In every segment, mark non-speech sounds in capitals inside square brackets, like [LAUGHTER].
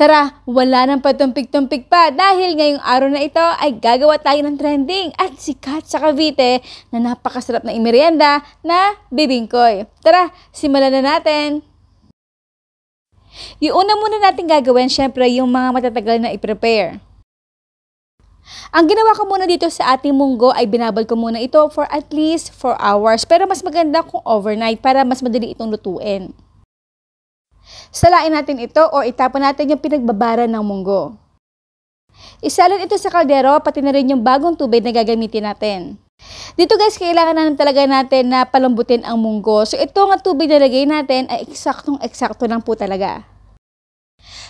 Tara, wala nang patumpik-tumpik pa dahil ngayong araw na ito ay gagawa tayo ng trending at sikat sa Cavite na napakasarap na imerienda na bibingkoy. Tara, simulan na natin! Yung una muna natin gagawin, syempre, yung mga matatagal na i-prepare. Ang ginawa ko muna dito sa ating munggo ay binabal ko muna ito for at least 4 hours. Pero mas maganda kung overnight para mas madali itong lutuin. Salain natin ito o itapon natin yung pinagbabara ng munggo. Isalon ito sa kaldero pati na rin yung bagong tubig na gagamitin natin. Dito guys, kailangan na talaga natin na palambutin ang munggo. So itong tubig na lagay natin ay eksaktong eksakto lang po talaga.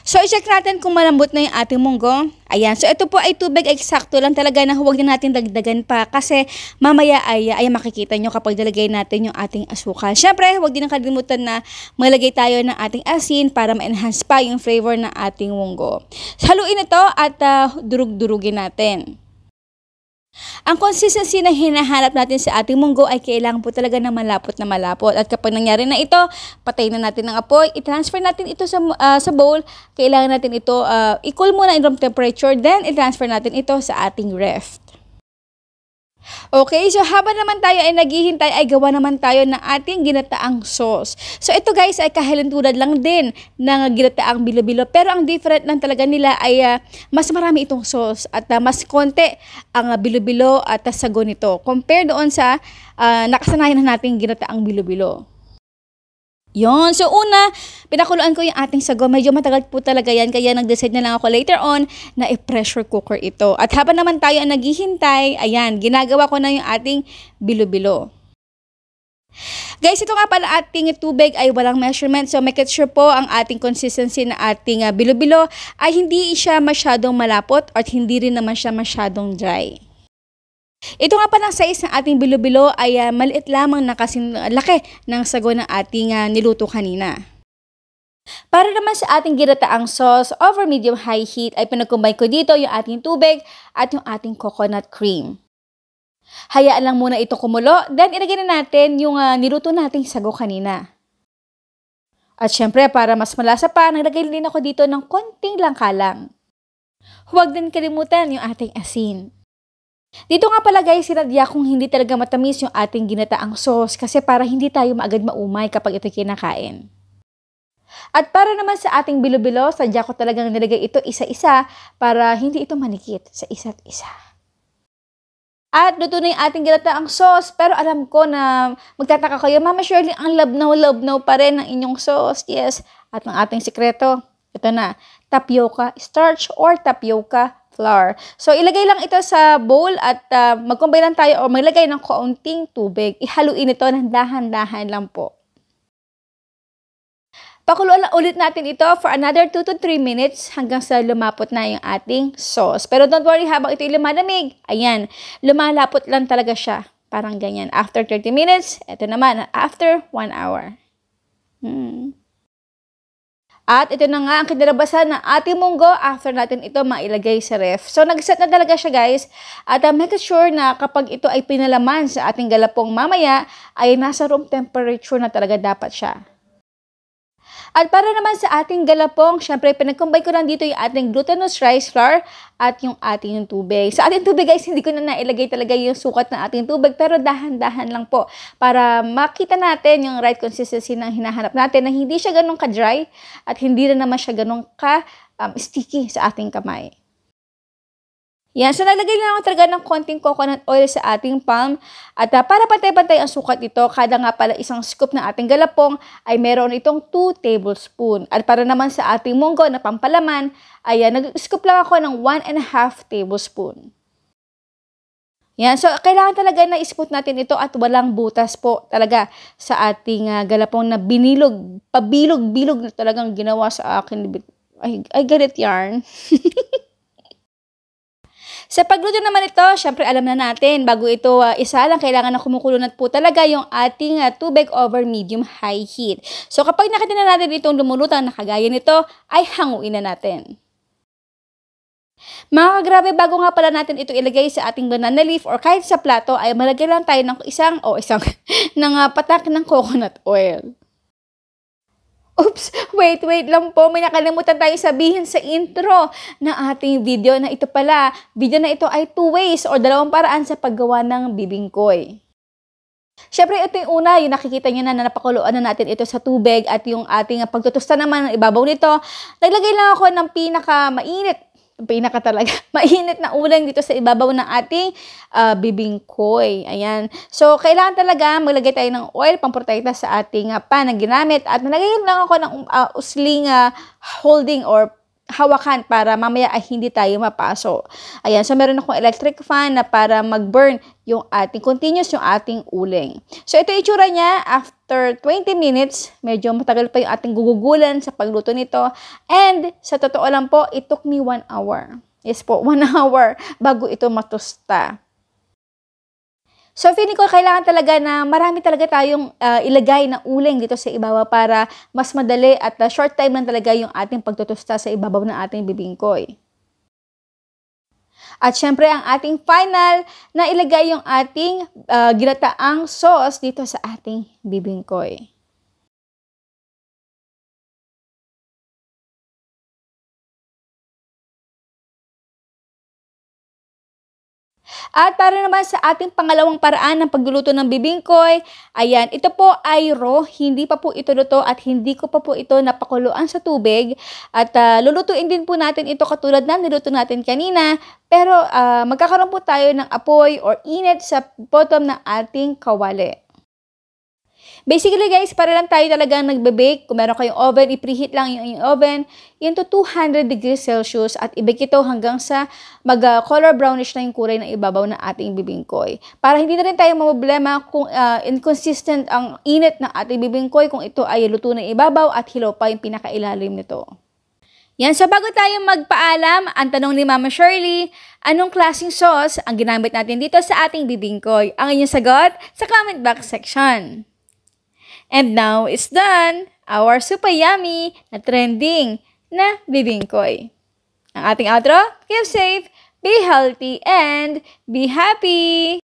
So, i-check natin kung malambot na yung ating munggo. Ayan. So, ito po ay tubig eksakto lang talaga na huwag na natin dagdagan pa kasi mamaya ay, ay makikita nyo kapag nalagay natin yung ating asukal. Siyempre, huwag din kalimutan na malagay tayo ng ating asin para ma-enhance pa yung flavor ng ating munggo. Haluin ito at uh, durug-durugin natin. Ang consistency na hinahanap natin sa ating munggo ay kailangan po talaga na malapot na malapot. At kapag nangyari na ito, patayin na natin ang apoy, i-transfer natin ito sa, uh, sa bowl. Kailangan natin ito, uh, i-cool muna in room temperature, then i-transfer natin ito sa ating ref. Okay, so habang naman tayo ay naghihintay ay gawa naman tayo ng ating ginataang sauce. So ito guys ay kahalintulad lang din ng ginataang bilo-bilo pero ang different lang talaga nila ay uh, mas marami itong sauce at uh, mas konti ang uh, bilo-bilo at uh, sago nito compared doon sa uh, nakasanayan na nating ginataang bilo-bilo. Yon. So una, pinakuluan ko yung ating sago. Medyo matagal po talaga yan. Kaya nag-decide na lang ako later on na i-pressure cooker ito. At habang naman tayo ang naghihintay, ayan, ginagawa ko na yung ating bilo-bilo. Guys, ito nga pala ating tubig ay walang measurement. So, make sure po ang ating consistency na ating ah, bilo-bilo ay hindi siya masyadong malapot at hindi rin naman siya masyadong dry. Ito nga pa ng size ng ating bilo-bilo ay uh, maliit lamang na kasing ah, laki ng sago ng ating uh, niluto kanina. Para naman sa ating girataang sauce, over medium-high heat ay pinagkumbay ko dito yung ating tubig at yung ating coconut cream. Hayaan lang muna ito kumulo, then ilagay na natin yung uh, niluto nating sago kanina. At syempre, para mas malasa pa, naglagay din ako dito ng konting langkalang. Huwag din kalimutan yung ating asin. Dito nga pala guys, sinadya kung hindi talaga matamis yung ating ginataang sauce kasi para hindi tayo maagad maumay kapag ito kinakain. At para naman sa ating bilo-bilo, sadya ko talagang nilagay ito isa-isa para hindi ito manikit sa isa't isa. At luto na yung ating ginataang sauce, pero alam ko na magtataka kayo, Mama Shirley, ang love no love no pa rin ng inyong sauce, yes. At ang ating sikreto, ito na, tapioca starch or tapioca flour. So, ilagay lang ito sa bowl at uh, ah, magkumbay lang tayo o maglagay ng kaunting tubig. Ihaluin ito ng dahan-dahan lang po. Pakuluan ulit natin ito for another 2 to 3 minutes hanggang sa lumapot na yung ating sauce. Pero don't worry, habang ito'y lumalamig, ayan, lumalapot lang talaga siya. Parang ganyan. After 30 minutes, ito naman, after 1 hour. Hmm. At ito na nga ang kinalabasan ng ating munggo after natin ito mailagay sa ref. So nag-set na talaga siya guys. At uh, make sure na kapag ito ay pinalaman sa ating galapong mamaya ay nasa room temperature na talaga dapat siya. At para naman sa ating galapong, syempre pinagkumbay ko lang dito yung ating glutinous rice flour at yung ating yung tubig. Sa ating tubig guys, hindi ko na nailagay talaga yung sukat ng ating tubig pero dahan-dahan lang po para makita natin yung right consistency ng hinahanap natin na hindi siya ganun ka-dry at hindi na naman siya ganun ka um, sticky sa ating kamay. Yan. So, naglagay lang ako talaga ng konting coconut oil sa ating palm. At uh, para pantay-pantay ang sukat nito, kada nga pala isang scoop ng ating galapong ay meron itong 2 tablespoon. At para naman sa ating munggo na pampalaman, ay uh, nag-scoop lang ako ng 1 and a half tablespoon. Yan. So, kailangan talaga na ispot natin ito at walang butas po talaga sa ating uh, galapong na binilog, pabilog-bilog na talagang ginawa sa akin. Ay, ay galit yarn. [LAUGHS] Sa pagluto naman ito, syempre alam na natin, bago ito uh, isa lang, kailangan na kumukulunat po talaga yung ating uh, tubig over medium-high heat. So kapag nakita na natin itong lumulutang na kagaya nito, ay hanguin na natin. Mga kagrabe, bago nga pala natin ito ilagay sa ating banana leaf or kahit sa plato, ay malagyan lang tayo ng isang o oh, isang [LAUGHS] ng uh, patak ng coconut oil. Oops, wait, wait lang po. May nakalimutan tayong sabihin sa intro ng ating video na ito pala. Video na ito ay two ways o dalawang paraan sa paggawa ng bibingkoy. Siyempre, ito yung una, yung nakikita nyo na na napakuloan na natin ito sa tubig at yung ating pagtutusta naman ng ibabaw nito. Naglagay lang ako ng pinaka mainit pinaka talaga, [LAUGHS] mainit na ulam dito sa ibabaw ng ating uh, bibingkoy. Ayan. So, kailangan talaga maglagay tayo ng oil pang protekta sa ating uh, pan na ginamit. At nalagay lang ako ng uh, usling uh, holding or hawakan para mamaya ay hindi tayo mapaso. Ayan, so meron akong electric fan na para mag-burn yung ating, continuous yung ating uling. So, ito itsura niya after 20 minutes. Medyo matagal pa yung ating gugugulan sa pagluto nito. And, sa totoo lang po, it took me 1 hour. Yes po, 1 [LAUGHS] hour bago ito matusta. So feeling ko kailangan talaga na marami talaga tayong uh, ilagay na uling dito sa ibaba para mas madali at uh, short time lang talaga yung ating pagtutusta sa ibabaw ng ating bibingkoy. At syempre, ang ating final na ilagay yung ating uh, ginataang sauce dito sa ating bibingkoy. At para naman sa ating pangalawang paraan ng pagluluto ng bibingkoy, ayan, ito po ay raw, hindi pa po ito luto at hindi ko pa po ito napakuluan sa tubig. At uh, lulutuin din po natin ito katulad na niluto natin kanina, pero uh, magkakaroon po tayo ng apoy or init sa bottom ng ating kawali. Basically guys, para lang tayo talaga nagbe-bake. Kung meron kayong oven, i-preheat lang yung, yung oven to 200 degrees Celsius at i-bake ito hanggang sa mag-color ah, brownish na yung kulay ng ibabaw ng ating bibingkoy. Para hindi na rin tayo problema kung uh, inconsistent ang init ng ating bibingkoy kung ito ay luto na ibabaw at hilaw pa yung pinakailalim nito. Yan, so bago tayo magpaalam, ang tanong ni Mama Shirley, anong klaseng sauce ang ginamit natin dito sa ating bibingkoy? Ang inyong sagot sa comment box section. And now it's done! Our super yummy na trending na bibingkoy. Ang ating outro, keep safe, be healthy, and be happy!